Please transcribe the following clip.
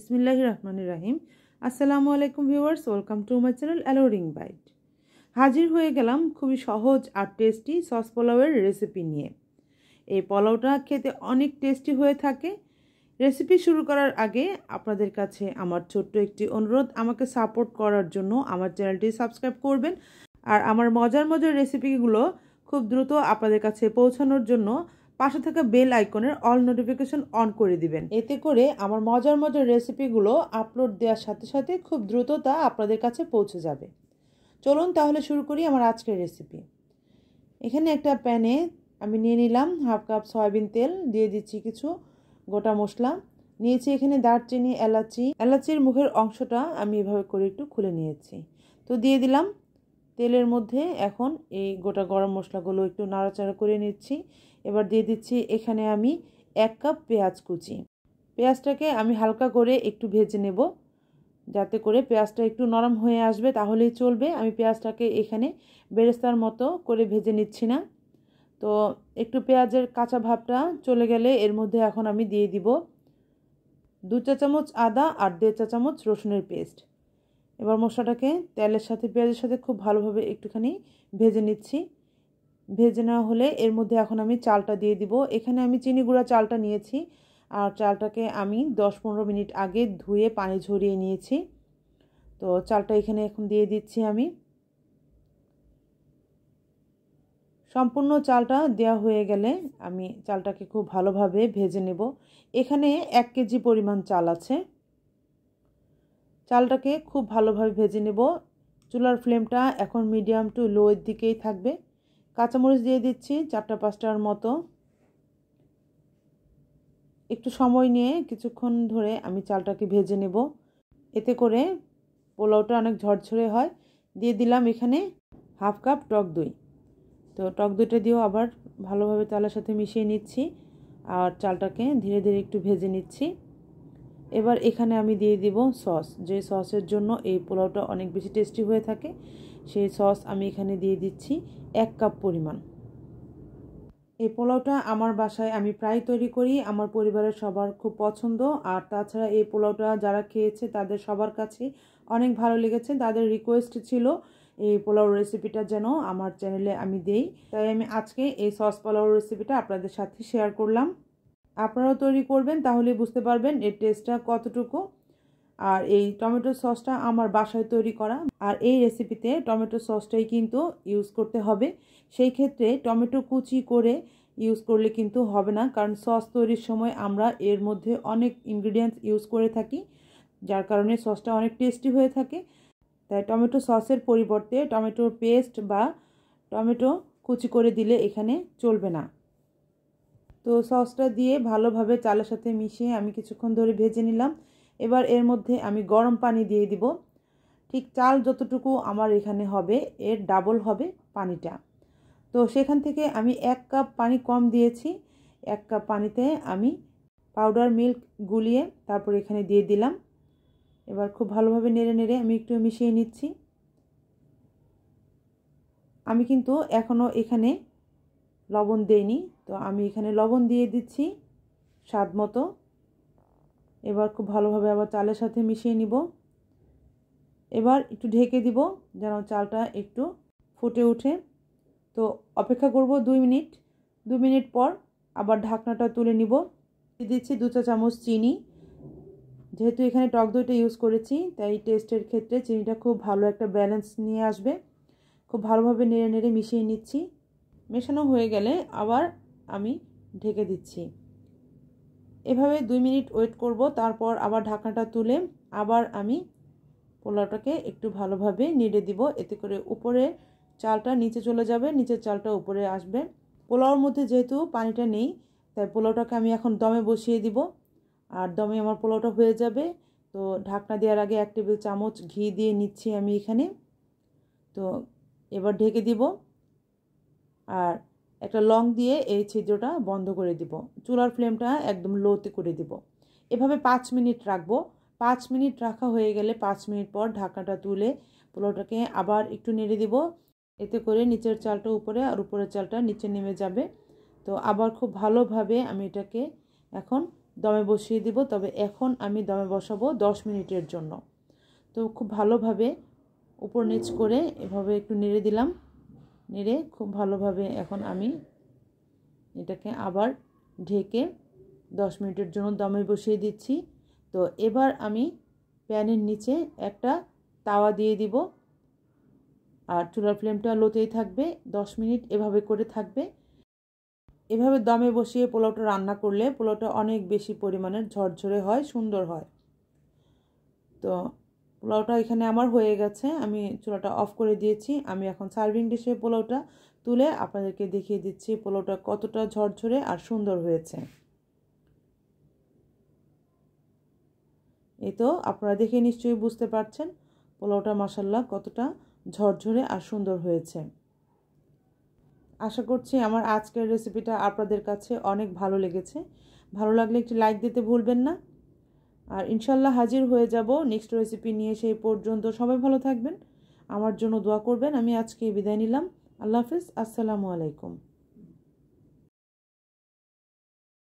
বিসমিল্লাহ রহমান রাহিম আসসালামু আলাইকুম viewers welcome to my channel alluring bite হাজির হয়ে গেলাম খুবই সহজ আর টেস্টি সস পোলাওয়ের রেসিপি নিয়ে এই পোলাওটা খেতে অনেক টেস্টি হয়ে থাকে রেসিপি শুরু করার আগে আপনাদের কাছে আমার ছোট্ট একটি অনুরোধ আমাকে সাপোর্ট করার জন্য আমার চ্যানেলটি সাবস্ক্রাইব করবেন আর আমার মজার মজার রেসিপিগুলো খুব দ্রুত আপনাদের কাছে পৌঁছানোর জন্য পাশে থাকা বেল আইকনের অল নোটিফিকেশন অন করে দিবেন এতে করে আমার মজার মজার রেসিপিগুলো আপলোড দেওয়ার সাথে সাথে খুব দ্রুত তা আপনাদের কাছে পৌঁছে যাবে চলুন তাহলে শুরু করি আমার আজকের রেসিপি এখানে একটা প্যানে আমি নিয়ে নিলাম হাফ কাপ সয়াবিন তেল দিয়ে দিচ্ছি কিছু গোটা মশলা নিয়েছি এখানে দারচিনি এলাচি এলাচির মুখের অংশটা আমি এভাবে করে একটু খুলে নিয়েছি তো দিয়ে দিলাম তেলের মধ্যে এখন এই গোটা গরম মশলাগুলো একটু নাড়াচাড়া করে নিচ্ছি এবার দিয়ে দিচ্ছি এখানে আমি এক কাপ পেঁয়াজ কুচি পেঁয়াজটাকে আমি হালকা করে একটু ভেজে নেব যাতে করে পেঁয়াজটা একটু নরম হয়ে আসবে তাহলেই চলবে আমি পেঁয়াজটাকে এখানে বেরেস্তার মতো করে ভেজে নিচ্ছি না তো একটু পেঁয়াজের কাঁচা ভাবটা চলে গেলে এর মধ্যে এখন আমি দিয়ে দিব দু চা চামচ আদা আর দেড় চা চামচ রসুনের পেস্ট এবার মশলাটাকে তেলের সাথে পেঁয়াজের সাথে খুব ভালোভাবে একটুখানি ভেজে নিচ্ছি ভেজে নেওয়া হলে এর মধ্যে এখন আমি চালটা দিয়ে দিব এখানে আমি চিনি গুঁড়া চালটা নিয়েছি আর চালটাকে আমি দশ পনেরো মিনিট আগে ধুয়ে পানি ঝরিয়ে নিয়েছি তো চালটা এখানে এখন দিয়ে দিচ্ছি আমি সম্পূর্ণ চালটা দেওয়া হয়ে গেলে আমি চালটাকে খুব ভালোভাবে ভেজে নেব এখানে এক কেজি পরিমাণ চাল আছে চালটাকে খুব ভালোভাবে ভেজে নেব চুলার ফ্লেমটা এখন মিডিয়াম টু লোয়ের দিকেই থাকবে কাঁচামরিচ দিয়ে দিচ্ছি চারটা পাঁচটার মতো একটু সময় নিয়ে কিছুক্ষণ ধরে আমি চালটাকে ভেজে নেব এতে করে পোলাওটা অনেক ঝরঝরে হয় দিয়ে দিলাম এখানে হাফ কাপ টক দই তো টক দইটা দিয়েও আবার ভালোভাবে চালের সাথে মিশিয়ে নিচ্ছি আর চালটাকে ধীরে ধীরে একটু ভেজে নিচ্ছি এবার এখানে আমি দিয়ে দিব সস যে সসের জন্য এই পোলাওটা অনেক বেশি টেস্টি হয়ে থাকে সেই সস আমি এখানে দিয়ে দিচ্ছি এক কাপ পরিমাণ এই পোলাওটা আমার বাসায় আমি প্রায় তৈরি করি আমার পরিবারের সবার খুব পছন্দ আর তাছাড়া এই পোলাওটা যারা খেয়েছে তাদের সবার কাছে অনেক ভালো লেগেছে তাদের রিকোয়েস্ট ছিল এই পোলাও রেসিপিটা যেন আমার চ্যানেলে আমি দেই তাই আমি আজকে এই সস পোলাওর রেসিপিটা আপনাদের সাথে শেয়ার করলাম আপনারাও তৈরি করবেন তাহলে বুঝতে পারবেন এর টেস্টটা কতটুকু আর এই টমেটো সসটা আমার বাসায় তৈরি করা আর এই রেসিপিতে টমেটো সসটাই কিন্তু ইউজ করতে হবে সেই ক্ষেত্রে টমেটো কুচি করে ইউজ করলে কিন্তু হবে না কারণ সস তৈরির সময় আমরা এর মধ্যে অনেক ইনগ্রিডিয়েন্টস ইউজ করে থাকি যার কারণে সসটা অনেক টেস্টি হয়ে থাকে তাই টমেটো সসের পরিবর্তে টমেটোর পেস্ট বা টমেটো কুচি করে দিলে এখানে চলবে না তো সসটা দিয়ে ভালোভাবে চালের সাথে মিশিয়ে আমি কিছুক্ষণ ধরে ভেজে নিলাম এবার এর মধ্যে আমি গরম পানি দিয়ে দিব ঠিক চাল যতটুকু আমার এখানে হবে এর ডাবল হবে পানিটা তো সেখান থেকে আমি এক কাপ পানি কম দিয়েছি এক কাপ পানিতে আমি পাউডার মিল্ক গুলিয়ে তারপর এখানে দিয়ে দিলাম এবার খুব ভালোভাবে নেড়ে নেড়ে আমি একটু মিশিয়ে নিচ্ছি আমি কিন্তু এখনও এখানে লবণ দেইনি তো আমি এখানে লবণ দিয়ে দিচ্ছি স্বাদ মতো এবার খুব ভালোভাবে আবার চালের সাথে মিশিয়ে নিব এবার একটু ঢেকে দিব যেন চালটা একটু ফুটে ওঠে তো অপেক্ষা করব দুই মিনিট দু মিনিট পর আবার ঢাকনাটা তুলে নিব দিচ্ছি দু চা চামচ চিনি যেহেতু এখানে টক দইটা ইউজ করেছি তাই টেস্টের ক্ষেত্রে চিনিটা খুব ভালো একটা ব্যালেন্স নিয়ে আসবে খুব ভালোভাবে নেড়ে নেড়ে মিশিয়ে নিচ্ছি মেশানো হয়ে গেলে আবার আমি ঢেকে দিচ্ছি এভাবে দুই মিনিট ওয়েট করব তারপর আবার ঢাকনাটা তুলে আবার আমি পোলাওটাকে একটু ভালোভাবে নেড়ে দিব এতে করে উপরে চালটা নিচে চলে যাবে নিচের চালটা উপরে আসবে পোলাওর মধ্যে যেহেতু পানিটা নেই তাই পোলাওটাকে আমি এখন দমে বসিয়ে দিব আর দমে আমার পোলাওটা হয়ে যাবে তো ঢাকনা দেওয়ার আগে এক টেবিল চামচ ঘি দিয়ে নিচ্ছি আমি এখানে তো এবার ঢেকে দিব আর একটা লং দিয়ে এই ছিদ্রটা বন্ধ করে দিব চুলার ফ্লেমটা একদম লোতে করে দিব এভাবে পাঁচ মিনিট রাখবো পাঁচ মিনিট রাখা হয়ে গেলে পাঁচ মিনিট পর ঢাকাটা তুলে পোলাওটাকে আবার একটু নেড়ে দিব এতে করে নিচের চালটা উপরে আর উপরের চালটা নিচে নেমে যাবে তো আবার খুব ভালোভাবে আমি এটাকে এখন দমে বসিয়ে দিব তবে এখন আমি দমে বসাবো দশ মিনিটের জন্য তো খুব ভালোভাবে উপর নিচ করে এভাবে একটু নেড়ে দিলাম নেড়ে খুব ভালোভাবে এখন আমি এটাকে আবার ঢেকে দশ মিনিটের জন্য দমে বসিয়ে দিচ্ছি তো এবার আমি প্যানের নিচে একটা তাওয়া দিয়ে দিব আর চুলার ফ্লেমটা লোতেই থাকবে দশ মিনিট এভাবে করে থাকবে এভাবে দমে বসিয়ে পোলাওটা রান্না করলে পোলাওটা অনেক বেশি পরিমাণের ঝরঝরে হয় সুন্দর হয় তো পোলাওটা এখানে আমার হয়ে গেছে আমি চুলাটা অফ করে দিয়েছি আমি এখন সার্ভিং ডিশে পোলাওটা তুলে আপনাদেরকে দেখিয়ে দিচ্ছি পোলাওটা কতটা ঝরঝরে আর সুন্দর হয়েছে এই তো আপনারা দেখে নিশ্চয়ই বুঝতে পারছেন পোলাওটা মাসাল্লা কতটা ঝরঝরে আর সুন্দর হয়েছে আশা করছি আমার আজকের রেসিপিটা আপনাদের কাছে অনেক ভালো লেগেছে ভালো লাগলে একটি লাইক দিতে ভুলবেন না আর ইনশাল্লাহ হাজির হয়ে যাব নেক্সট রেসিপি নিয়ে সেই পর্যন্ত সবাই ভালো থাকবেন আমার জন্য দোয়া করবেন আমি আজকে বিদায় নিলাম আল্লাহ হাফিজ আসসালামু আলাইকুম